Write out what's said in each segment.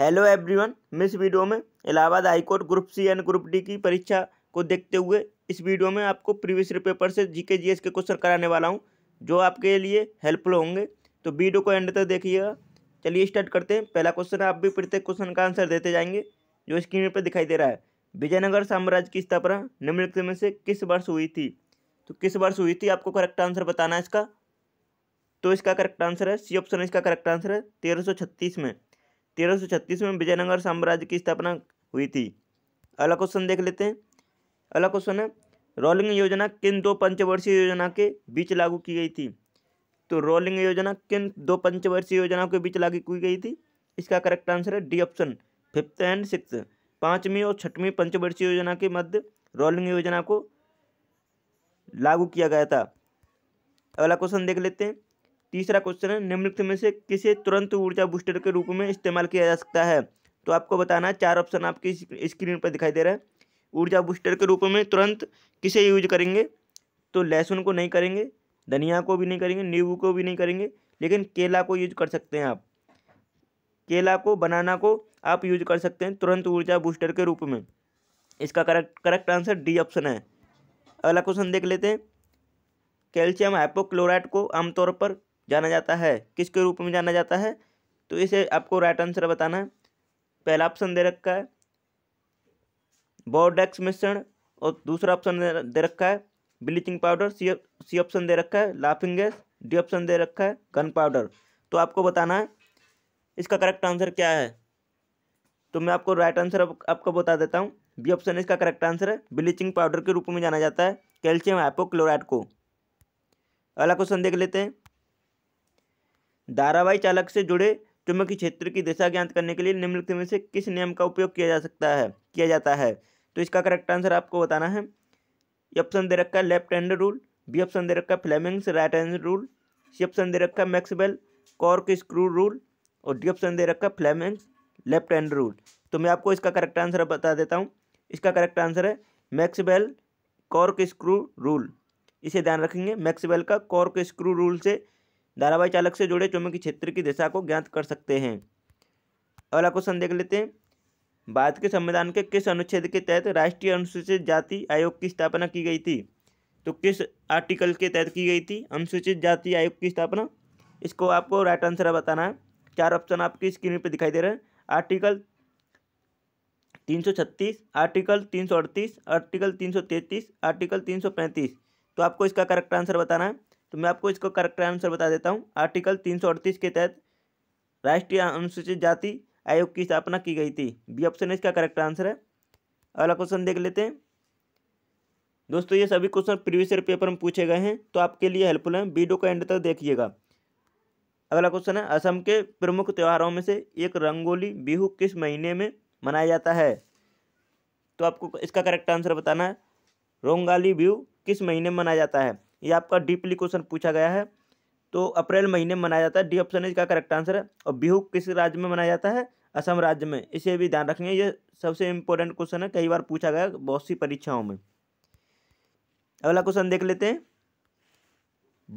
hello everyone इस video में Allahabad high court group C and group D की परीक्षा को देखते हुए इस वीडियो में आपको प्रीवियस पेपर से जीके जीएस के क्वेश्चन कराने वाला हूं जो आपके लिए हेल्पफुल होंगे तो वीडियो को एंड तक देखिएगा चलिए स्टार्ट करते हैं पहला क्वेश्चन आप भी प्रत्येक क्वेश्चन का आंसर देते जाएंगे जो स्क्रीन पर दिखाई दे रहा है विजयनगर साम्राज्य की स्थापना निम्नलिखित में से किस वर्ष हुई थी तो किस वर्ष हुई थी आपको करेक्ट आंसर बताना है इसका तो इसका करेक्ट आंसर है सी ऑप्शन इसका करेक्ट आंसर है तेरह में तेरह में विजयनगर साम्राज्य की स्थापना हुई थी अगला क्वेश्चन देख लेते हैं अगला क्वेश्चन है रोलिंग योजना किन दो पंचवर्षीय योजना के बीच लागू की गई थी तो रोलिंग योजना किन दो पंचवर्षीय योजनाओं के बीच लागू की गई थी इसका करेक्ट आंसर है D option fifth and six पाँचवीं और छठवीं पंचवर्षीय योजना के मध्य रोलिंग योजना को लागू किया गया था अगला क्वेश्चन देख लेते हैं तीसरा क्वेश्चन है निम्नलिखित में से किसे तुरंत ऊर्जा बूस्टर के रूप में इस्तेमाल किया जा सकता है तो आपको बताना है चार ऑप्शन आपकी स्क्रीन पर दिखाई दे रहा है ऊर्जा बूस्टर के रूप में तुरंत किसे यूज करेंगे तो लहसुन को नहीं करेंगे धनिया को भी नहीं करेंगे नींबू को भी नहीं करेंगे लेकिन केला को यूज कर सकते हैं आप केला को बनाना को आप यूज कर सकते हैं तुरंत ऊर्जा बूस्टर के रूप में इसका correct correct answer D option है अगला क्वेश्चन देख लेते हैं कैल्शियम हाइपोक्लोराइड को आमतौर पर जाना जाता है किसके रूप में जाना जाता है तो इसे आपको राइट आंसर बताना है पहला ऑप्शन दे रखा है बोडेक्स मिश्रण और दूसरा ऑप्शन दे रखा है bleaching powder C C option दे रखा है लाफिंग गैस डी ऑप्शन दे रखा है गन पाउडर तो आपको बताना है इसका करेक्ट आंसर क्या है तो मैं आपको राइट आंसर आपको बता देता हूँ बी ऑप्शन इसका करेक्ट आंसर है ब्लीचिंग पाउडर के रूप में जाना जाता है कैल्शियम हाइपोक्लोराइड को अगला क्वेश्चन देख लेते हैं धारावाही चालक से जुड़े चुंबकीय क्षेत्र की दिशा ज्ञात करने के लिए निम्नलिखित में से किस नियम का उपयोग किया जा सकता है किया जाता है तो इसका करेक्ट आंसर आपको बताना है ऑप्शन दे रखा है left hand rule B option दे रखा है Fleming's right hand rule C option दे रखा है मैक्सवेल कॉर्क स्क्रू रूल और डी ऑप्शन दे रखा है फ्लेमिंग्स लेफ्ट हैंड रूल तो मैं आपको इसका करेक्ट आंसर बता देता हूँ इसका करेक्ट आंसर है मैक्सवेल कॉर्क स्क्रू रूल इसे ध्यान रखेंगे मैक्सवेल का कॉर्क स्क्रू रूल से धारावाही चालक से जुड़े चुंबकीय क्षेत्र की दिशा को ज्ञात कर सकते हैं अगला क्वेश्चन देख लेते हैं भारत के संविधान के किस अनुच्छेद के तहत राष्ट्रीय अनुसूचित जाति आयोग की स्थापना की गई थी तो किस आर्टिकल के तहत की गई थी अनुसूचित जाति आयोग की स्थापना इसको आपको राइट आंसर बताना है चार ऑप्शन आपकी स्क्रीन पर दिखाई दे रहे हैं आर्टिकल तीन सौ छत्तीस आर्टिकल तीन सौ अड़तीस आर्टिकल तीन सौ तैंतीस आर्टिकल तीन सौ पैंतीस तो आपको इसका करेक्ट आंसर बताना है तो मैं आपको इसका करेक्ट आंसर बता देता हूँ आर्टिकल तीन के तहत राष्ट्रीय अनुसूचित जाति आयोग की स्थापना की गई थी बी ऑप्शन इसका करेक्ट आंसर है अगला क्वेश्चन देख लेते हैं दोस्तों ये सभी क्वेश्चन प्रीवियस ईयर पेपर में पूछे गए हैं तो आपके लिए हेल्पफुल हैं वीडियो का एंड तक देखिएगा अगला क्वेश्चन है असम के प्रमुख त्योहारों में से एक रंगोली बिहू किस महीने में मनाया जाता है तो आपको इसका करेक्ट आंसर बताना है रोंगाली बिहू किस महीने में मनाया जाता है ये आपका डीपली क्वेश्चन पूछा गया है तो अप्रैल महीने में मनाया जाता है डी ऑप्शन इसका करेक्ट आंसर है और बिहू किस राज्य में मनाया जाता है असम राज्य में इसे भी ध्यान रखेंगे ये सबसे इम्पोर्टेंट क्वेश्चन है कई बार पूछा गया बहुत सी परीक्षाओं में अगला क्वेश्चन देख लेते हैं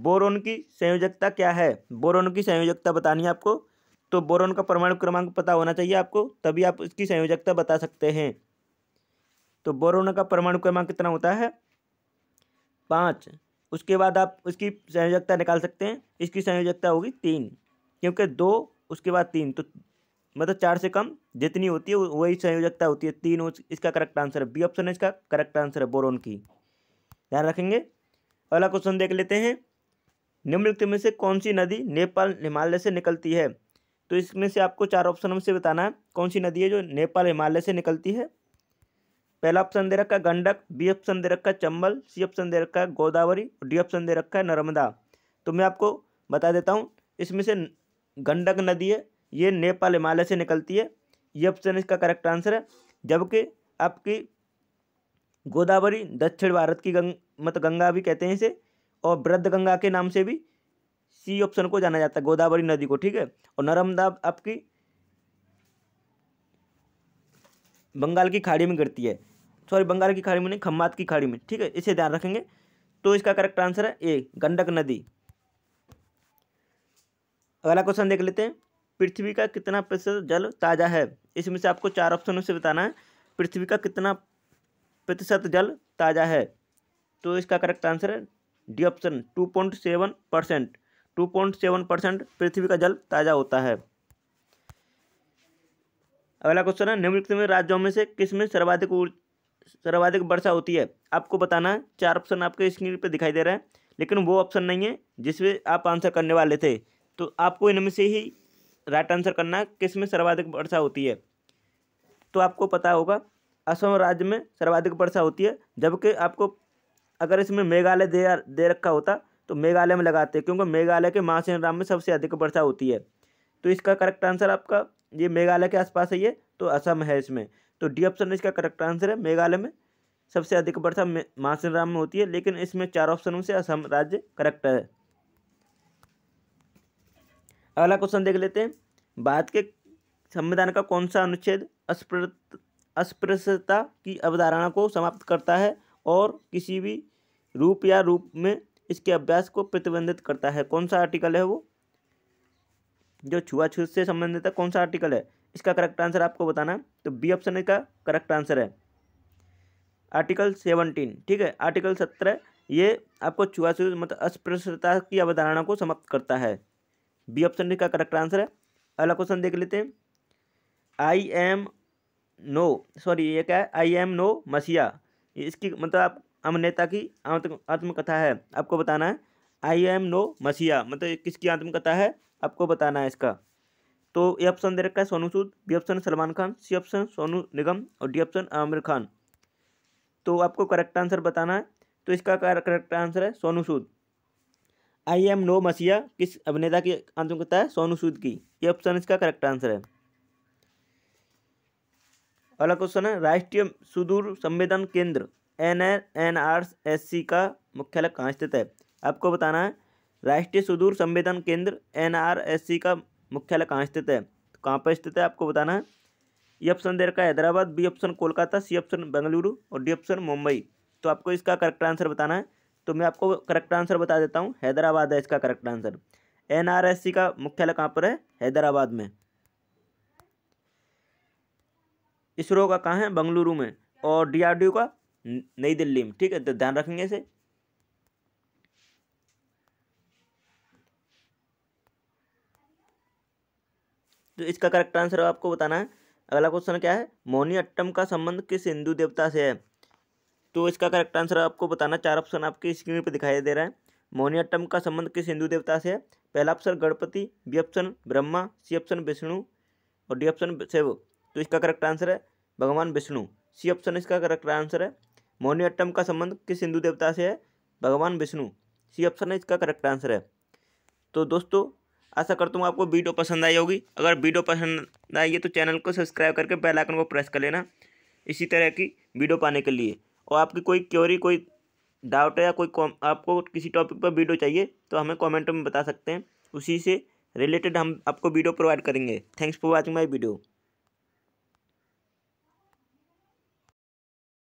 बोरोन की संयोजकता क्या है बोरोन की संयोजकता बतानी है आपको तो बोरोन का परमाणु क्रमांक पता होना चाहिए आपको तभी आप इसकी संयोजकता बता सकते हैं तो बोरोन का परमाणु क्रमांक कितना होता है पाँच उसके बाद आप इसकी संयोजकता निकाल सकते हैं इसकी संयोजकता होगी तीन क्योंकि दो उसके बाद तीन तो मतलब चार से कम जितनी होती है वही संयोजकता होती है तीन उस इसका करेक्ट आंसर है बी ऑप्शन है इसका करेक्ट आंसर है बोरोन की ध्यान रखेंगे अगला क्वेश्चन देख लेते हैं निम्नलिखित में से कौन सी नदी नेपाल हिमालय से निकलती है तो इसमें से आपको चार ऑप्शन में से बताना है कौन सी नदी है जो नेपाल हिमालय से निकलती है पहला ऑप्शन दे रखा है गंडक बी ऑप्शन दे रखा है चंबल सी ऑप्शन दे रखा है गोदावरी और डी ऑप्शन दे रखा है नर्मदा तो मैं आपको बता देता हूँ इसमें से गंडक नदी है ये नेपाल हिमालय से निकलती है ये ऑप्शन इसका करेक्ट आंसर है जबकि आपकी गोदावरी दक्षिण भारत की गंग मत मतलब गंगा भी कहते हैं इसे और वृद्ध गंगा के नाम से भी सी ऑप्शन को जाना जाता है गोदावरी नदी को ठीक है और नर्मदा आपकी बंगाल की खाड़ी में गिरती है सॉरी बंगाल की खाड़ी में नहीं खम्मात की खाड़ी में ठीक है इसे ध्यान रखेंगे तो इसका करेक्ट आंसर है ए गंडक नदी अगला क्वेश्चन देख लेते हैं पृथ्वी का कितना प्रतिशत जल ताज़ा है इसमें से आपको चार ऑप्शनों से बताना है पृथ्वी का कितना प्रतिशत जल ताज़ा है तो इसका करेक्ट आंसर है D option two point seven percent two point seven percent पृथ्वी का जल ताज़ा होता है अगला क्वेश्चन है निम्नलिखित में राज्यों में से किसमें सर्वाधिक सर्वाधिक वर्षा होती है आपको बताना है चार ऑप्शन आपके स्क्रीन पर दिखाई दे रहे हैं लेकिन वो ऑप्शन नहीं है जिसमें आप आंसर करने वाले थे तो आपको इनमें से ही राइट आंसर करना है किस में सर्वाधिक वर्षा होती है तो आपको पता होगा असम राज्य में सर्वाधिक वर्षा होती है जबकि आपको अगर इसमें मेघालय दे दे रखा होता तो मेघालय में लगाते क्योंकि मेघालय के महासेन राम में सबसे अधिक वर्षा होती है तो इसका करेक्ट आंसर आपका ये मेघालय के आसपास है ये तो असम है इसमें तो डी ऑप्शन इसका करेक्ट आंसर है मेघालय में सबसे अधिक वर्षा मासिनराम में होती है लेकिन इसमें चार ऑप्शनों से असम राज्य करेक्ट है अगला क्वेश्चन देख लेते हैं भारत के संविधान का कौन सा अनुच्छेद अस्पृश्यता की अवधारणा को समाप्त करता है और किसी भी रूप या रूप में इसके अभ्यास को प्रतिबंधित करता है कौन सा आर्टिकल है वो जो छुआछूत से संबंधित है कौन सा आर्टिकल है इसका करेक्ट आंसर आपको बताना है तो बी ऑप्शन का करेक्ट आंसर है आर्टिकल सेवनटीन ठीक है आर्टिकल सत्रह ये आपको छुआछूत मतलब अस्पृश्यता की अवधारणा को समाप्त करता है बी ऑप्शन का करेक्ट आंसर है अगला क्वेश्चन देख लेते हैं आई एम नो सॉरी ये क्या है आई एम नो मसीहा इसकी मतलब आप अमनेता की आत्मकथा है आपको बताना है आई एम नो मसीहा मतलब किसकी आत्मकथा है आपको बताना है इसका तो ए ऑप्शन दे रखा है Sonu Sood B option Salman Khan C option Sonu Nigam और डी ऑप्शन आमिर खान तो आपको करेक्ट आंसर बताना है तो इसका करेक्ट आंसर है Sonu Sood I am no messiah किस अभिनेता की आत्मकथा है सोनू सूद की ये ऑप्शन इसका करेक्ट आंसर है अगला क्वेश्चन है राष्ट्रीय सुदूर संवेदन केंद्र N N R S C का मुख्यालय कहाँ स्थित है आपको बताना है राष्ट्रीय सुदूर संवेदन केंद्र एन आर एस सी का मुख्यालय कहाँ स्थित है तो कहाँ पर स्थित है आपको बताना है ये ऑप्शन दे रखा है Hyderabad B option Kolkata C option Bengaluru और डी ऑप्शन मुंबई तो आपको इसका करेक्ट आंसर बताना है तो मैं आपको करेक्ट आंसर बता देता हूँ हैदराबाद है इसका करेक्ट आंसर सी का मुख्यालय कहाँ पर है हैदराबाद में इसरो का कहाँ है बंगलुरु में और ओ का नई दिल्ली में ठीक है तो ध्यान रखेंगे इसे तो इसका करेक्ट आंसर आपको बताना है अगला क्वेश्चन क्या है अट्टम का संबंध किस हिंदू देवता से है तो इसका करेक्ट आंसर आपको बताना चार ऑप्शन आपकी स्क्रीन पर दिखाई दे रहा है अट्टम का संबंध किस हिंदू देवता से है पहला option Ganapati B option Brahma C option Vishnu और डी ऑप्शन शिव तो इसका करेक्ट आंसर है भगवान विष्णु सी ऑप्शन इसका करेक्ट आंसर है अट्टम का संबंध किस हिंदू देवता से है भगवान विष्णु सी ऑप्शन इसका करेक्ट आंसर है तो दोस्तों आशा करता हूँ आपको वीडियो पसंद आई होगी अगर वीडियो पसंद आई है तो चैनल को सब्सक्राइब करके बेल आइकन को प्रेस कर लेना इसी तरह की वीडियो पाने के लिए और आपकी कोई क्योरी कोई डाउट है या कोई आपको किसी टॉपिक पर वीडियो चाहिए तो हमें कॉमेंट में बता सकते हैं उसी से रिलेटेड हम आपको वीडियो प्रोवाइड करेंगे thanks for watching my video